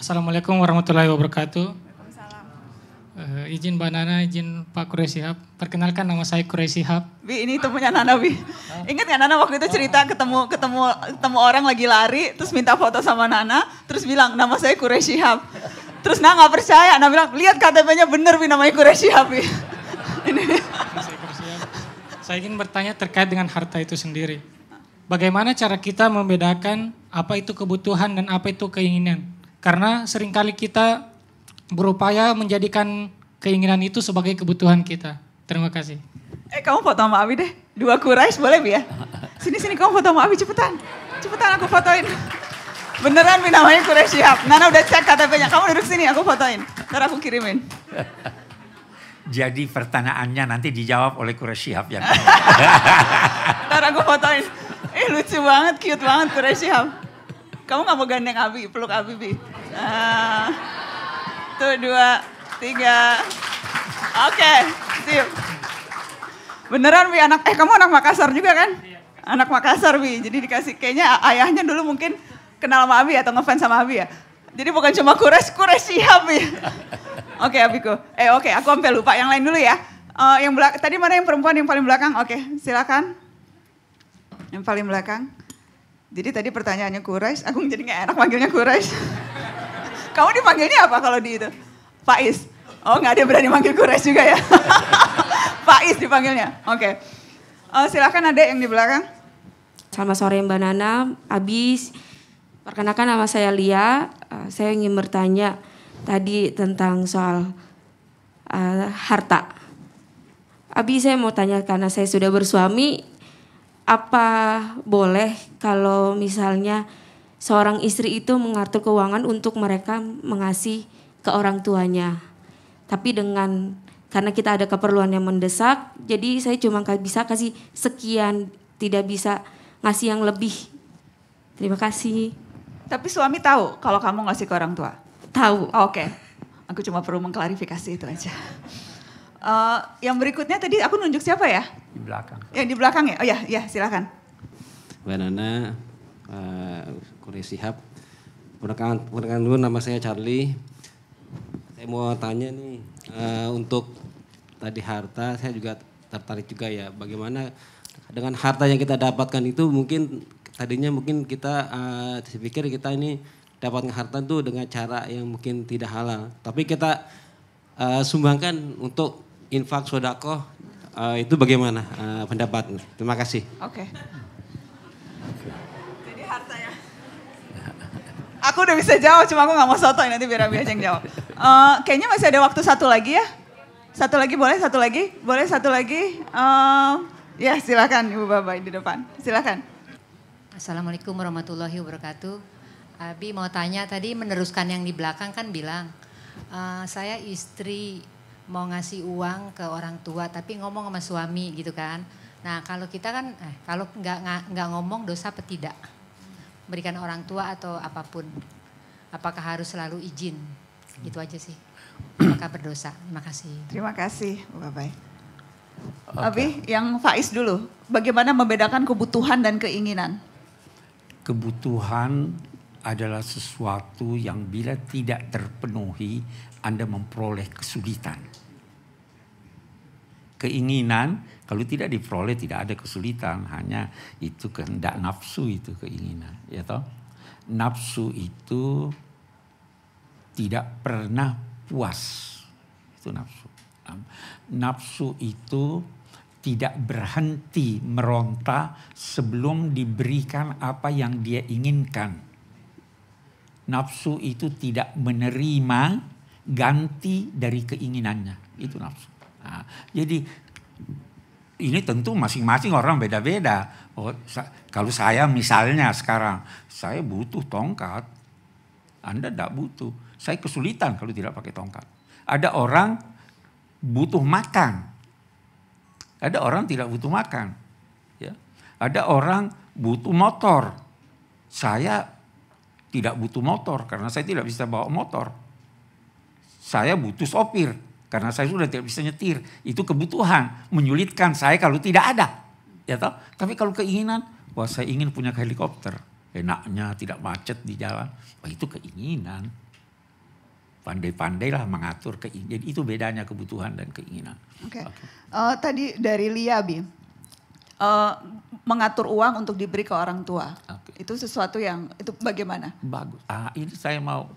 Assalamualaikum warahmatullahi wabarakatuh. Uh, izin Mbak Nana, izin Pak Kuresihab. Perkenalkan nama saya Kuresihab. Bi, ini temunya Nana, Bi. Ingat nggak Nana waktu itu cerita ketemu ketemu ketemu orang lagi lari, terus minta foto sama Nana, terus bilang nama saya Kuresihab. Terus Nana nggak percaya, Nana bilang, lihat KTP-nya bener Bi namanya Kuresihab, Bi. ini. Saya ingin bertanya terkait dengan harta itu sendiri. Bagaimana cara kita membedakan apa itu kebutuhan dan apa itu keinginan? Karena seringkali kita berupaya menjadikan keinginan itu sebagai kebutuhan kita. Terima kasih. Eh kamu foto sama Abi deh, dua kurais boleh Bi ya? [laughs] Sini sini kamu foto sama Abi cepetan, cepetan aku fotoin. Beneran Bi namanya kurais siap. Nana udah cek KTP-nya, kamu duduk sini aku fotoin, ntar aku kirimin. [laughs] Jadi pertanyaannya nanti dijawab oleh Quraisy Syihab yang [laughs] Ntar aku fotoin. Eh lucu banget, cute banget Quraisy Syihab. Kamu gak mau gandeng Abi, peluk Abi Bi. Uh... Satu, dua, tiga. Oke, okay, siap. Beneran Wi anak eh kamu anak Makassar juga kan? Iya. Anak Makassar Wi. Jadi dikasih kayaknya ayahnya dulu mungkin kenal sama Abi atau ngefans sama Abi ya. Jadi bukan cuma kures, kures siap ya. Oke okay, Abiku. Eh oke, okay, aku sampai lupa yang lain dulu ya. Uh, yang belak tadi mana yang perempuan yang paling belakang? Oke, okay, silakan. Yang paling belakang. Jadi tadi pertanyaannya kures aku jadi gak enak manggilnya kures [laughs] Kamu dipanggilnya apa kalau di itu? Faiz. Oh nggak ada berani manggil Kures juga ya. [laughs] Faiz dipanggilnya. Oke. Okay. Uh, eh, silahkan ada yang di belakang. Selamat sore Mbak Nana. Abis perkenalkan nama saya Lia. Uh, saya ingin bertanya tadi tentang soal uh, harta. Abi saya mau tanya karena saya sudah bersuami, apa boleh kalau misalnya seorang istri itu mengatur keuangan untuk mereka mengasih ke orang tuanya. Tapi dengan karena kita ada keperluan yang mendesak, jadi saya cuma bisa kasih sekian, tidak bisa ngasih yang lebih. Terima kasih. Tapi suami tahu kalau kamu ngasih ke orang tua? Tahu. Oh, Oke. Okay. Aku cuma perlu mengklarifikasi itu aja. Uh, yang berikutnya tadi aku nunjuk siapa ya? Di belakang. Yang di belakang ya. Oh ya, ya silakan. Mbak Nana, Eh, Korea Sihab. Perkenalkan, dulu nama saya Charlie. Saya mau tanya nih uh, untuk tadi harta saya juga tertarik juga ya bagaimana dengan harta yang kita dapatkan itu mungkin tadinya mungkin kita uh, pikir kita ini dapat harta itu dengan cara yang mungkin tidak halal tapi kita uh, sumbangkan untuk infak sodako uh, itu bagaimana uh, pendapatnya terima kasih oke okay. aku udah bisa jawab, cuma aku nggak mau soto nanti biar Abi aja yang jawab. Uh, kayaknya masih ada waktu satu lagi ya. Satu lagi boleh, satu lagi boleh, satu lagi. Uh, ya silakan Ibu bapak di depan, silakan. Assalamualaikum warahmatullahi wabarakatuh. Abi mau tanya tadi meneruskan yang di belakang kan bilang uh, saya istri mau ngasih uang ke orang tua tapi ngomong sama suami gitu kan. Nah kalau kita kan eh, kalau nggak nggak ngomong dosa apa tidak? berikan orang tua atau apapun. Apakah harus selalu izin? gitu aja sih. Apakah berdosa? Terima kasih. Terima kasih, bye Okay. Abi, yang Faiz dulu. Bagaimana membedakan kebutuhan dan keinginan? Kebutuhan adalah sesuatu yang bila tidak terpenuhi Anda memperoleh kesulitan. Keinginan kalau tidak diperoleh tidak ada kesulitan, hanya itu kehendak nafsu itu keinginan, ya toh. Nafsu itu tidak pernah puas. Itu nafsu. Nafsu itu tidak berhenti meronta sebelum diberikan apa yang dia inginkan. Nafsu itu tidak menerima ganti dari keinginannya. Itu nafsu. Nah, jadi ini tentu masing-masing orang beda-beda. Oh, sa kalau saya misalnya sekarang, saya butuh tongkat. Anda tidak butuh. Saya kesulitan kalau tidak pakai tongkat. Ada orang butuh makan. Ada orang tidak butuh makan. Ya. Ada orang butuh motor. Saya tidak butuh motor karena saya tidak bisa bawa motor. Saya butuh sopir karena saya sudah tidak bisa nyetir. Itu kebutuhan. Menyulitkan saya kalau tidak ada. Ya toh? Tapi kalau keinginan, wah saya ingin punya helikopter. Enaknya tidak macet di jalan. Wah itu keinginan. Pandai-pandailah mengatur keinginan. itu bedanya kebutuhan dan keinginan. Oke. Okay. Okay. Uh, eh, tadi dari Lia, bi Uh, mengatur uang untuk diberi ke orang tua. Okay. Itu sesuatu yang, itu bagaimana? Bagus. Ah, ini saya mau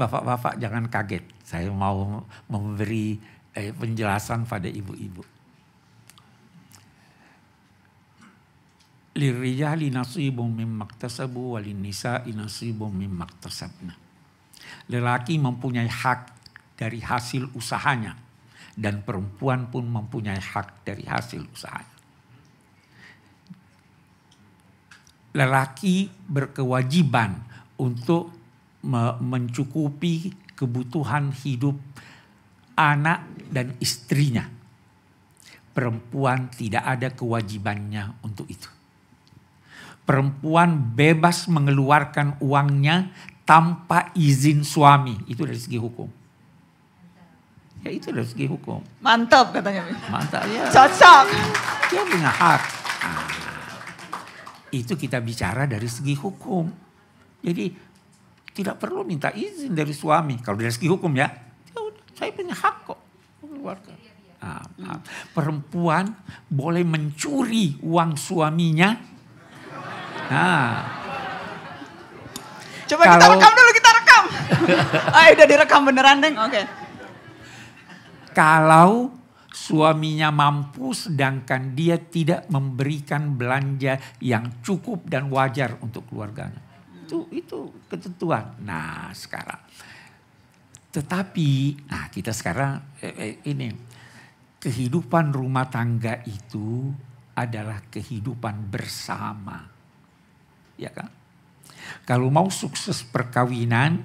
bapak-bapak jangan kaget. Saya mau memberi eh, penjelasan pada ibu-ibu. Lirijali mim maktasabu walinisa mim maktasabna. Lelaki mempunyai hak dari hasil usahanya dan perempuan pun mempunyai hak dari hasil usahanya. Lelaki berkewajiban untuk mencukupi kebutuhan hidup anak dan istrinya. Perempuan tidak ada kewajibannya untuk itu. Perempuan bebas mengeluarkan uangnya tanpa izin suami. Itu dari segi hukum. Ya itu dari segi hukum. Mantap katanya. Mantap ya. Cocok. Dia punya hak. Nah, itu kita bicara dari segi hukum. Jadi tidak perlu minta izin dari suami. Kalau dari segi hukum ya, ya saya punya hak kok keluarga. Nah, nah, perempuan boleh mencuri uang suaminya. Nah. Coba kalau, kita rekam dulu, kita rekam. ah [laughs] oh, udah direkam beneran, Deng. Oke. Okay. Kalau suaminya mampu sedangkan dia tidak memberikan belanja yang cukup dan wajar untuk keluarganya itu itu ketentuan. Nah sekarang, tetapi nah kita sekarang eh, eh, ini kehidupan rumah tangga itu adalah kehidupan bersama, ya kan? Kalau mau sukses perkawinan,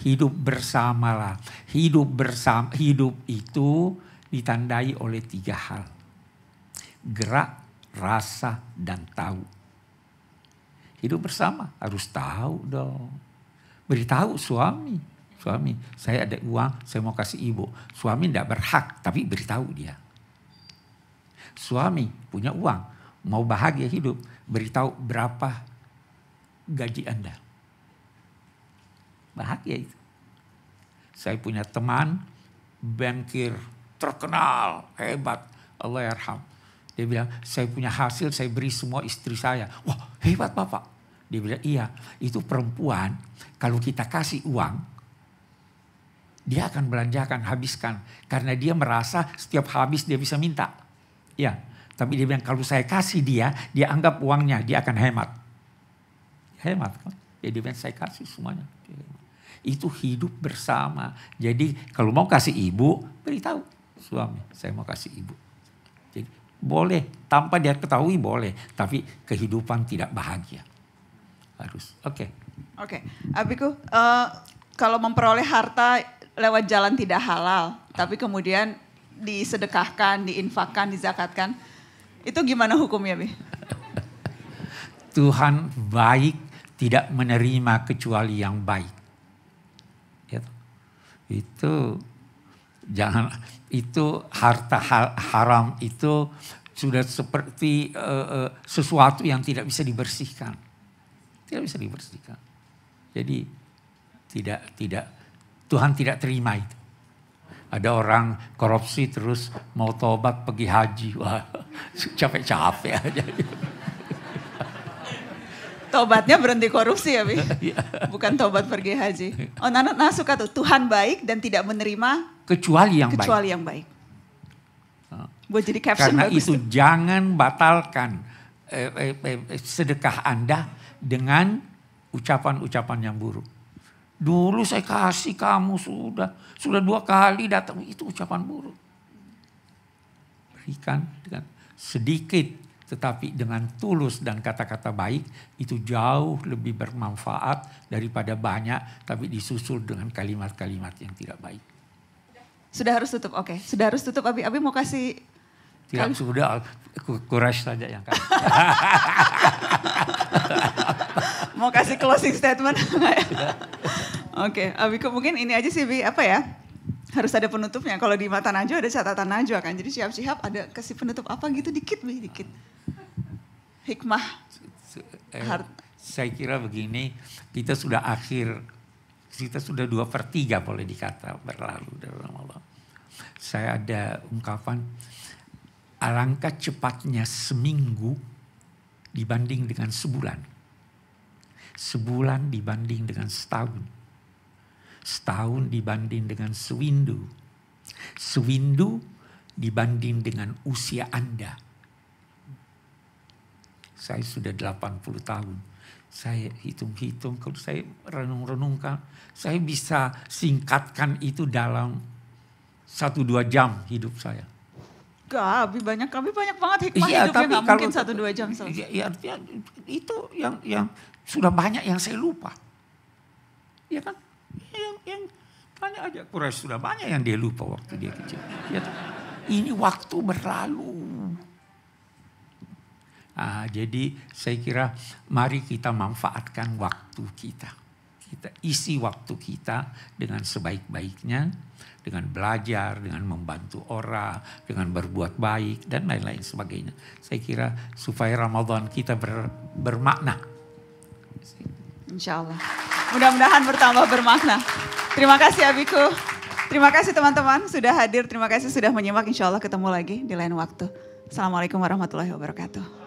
hidup bersamalah. Hidup bersama, hidup itu ditandai oleh tiga hal: gerak, rasa, dan tahu hidup bersama harus tahu dong. Beritahu suami, suami saya ada uang saya mau kasih ibu. Suami tidak berhak tapi beritahu dia. Suami punya uang mau bahagia hidup beritahu berapa gaji anda. Bahagia itu. Saya punya teman bankir terkenal hebat Allah yarham. Dia bilang saya punya hasil saya beri semua istri saya. Wah hebat bapak. Dia bilang, iya itu perempuan kalau kita kasih uang, dia akan belanjakan, habiskan. Karena dia merasa setiap habis dia bisa minta. Ya, tapi dia bilang kalau saya kasih dia, dia anggap uangnya, dia akan hemat. Hemat kan? Ya dia bilang saya kasih semuanya. Itu hidup bersama. Jadi kalau mau kasih ibu, beritahu suami, saya mau kasih ibu. Boleh, tanpa dia ketahui boleh, tapi kehidupan tidak bahagia. Harus. Oke. Okay. Oke, okay. Abiku, uh, kalau memperoleh harta lewat jalan tidak halal, tapi kemudian disedekahkan, diinfakkan, dizakatkan, itu gimana hukumnya, Bi? [laughs] Tuhan baik tidak menerima kecuali yang baik. Ya itu jangan itu harta haram itu sudah seperti uh, uh, sesuatu yang tidak bisa dibersihkan. Tidak bisa dibersihkan. Jadi tidak tidak Tuhan tidak terima itu. Ada orang korupsi terus mau tobat pergi haji. Wah, [laughs] capek-capek aja. Tobatnya berhenti korupsi ya, Bi? [laughs] Iya. Bukan tobat pergi haji. Oh, Nana, suka tuh, Tuhan baik dan tidak menerima kecuali yang kecuali baik. yang baik. Nah, Buat jadi caption Karena bagus itu tuh. jangan batalkan eh, eh, eh, eh, sedekah Anda dengan ucapan-ucapan yang buruk. Dulu saya kasih kamu sudah sudah dua kali datang itu ucapan buruk. Berikan dengan sedikit tetapi dengan tulus dan kata-kata baik itu jauh lebih bermanfaat daripada banyak tapi disusul dengan kalimat-kalimat yang tidak baik. Sudah harus tutup, oke. Okay. Sudah harus tutup, Abi. Abi mau kasih... Ya, kan? sudah. courage saja yang kan. [laughs] mau kasih closing statement [laughs] Oke, okay. kok mungkin ini aja sih Bi, apa ya? Harus ada penutupnya. Kalau di mata Najwa ada catatan Najwa kan. Jadi siap-siap ada kasih penutup apa gitu dikit Bi, dikit. Hikmah. Eh, Saya kira begini, kita sudah akhir kita sudah dua per tiga boleh dikata berlalu dalam Allah. Saya ada ungkapan, alangkah cepatnya seminggu dibanding dengan sebulan. Sebulan dibanding dengan setahun. Setahun dibanding dengan sewindu. Sewindu dibanding dengan usia Anda. Saya sudah 80 tahun saya hitung-hitung, kalau saya renung-renungkan, saya bisa singkatkan itu dalam satu dua jam hidup saya. Gak, lebih banyak kami banyak banget hikmah iya, hidupnya tapi gak kalau, mungkin satu dua jam saja. Iya, iya, itu yang yang sudah banyak yang saya lupa. Iya kan? Yang yang banyak aja Kurang sudah banyak yang dia lupa waktu dia kecil. Iya, kan? ini waktu berlalu Uh, jadi saya kira mari kita manfaatkan waktu kita. Kita isi waktu kita dengan sebaik-baiknya, dengan belajar, dengan membantu orang, dengan berbuat baik dan lain-lain sebagainya. Saya kira supaya Ramadan kita ber, bermakna. Insya Allah. Mudah-mudahan bertambah bermakna. Terima kasih Abiku. Terima kasih teman-teman sudah hadir. Terima kasih sudah menyimak. Insya Allah ketemu lagi di lain waktu. Assalamualaikum warahmatullahi wabarakatuh.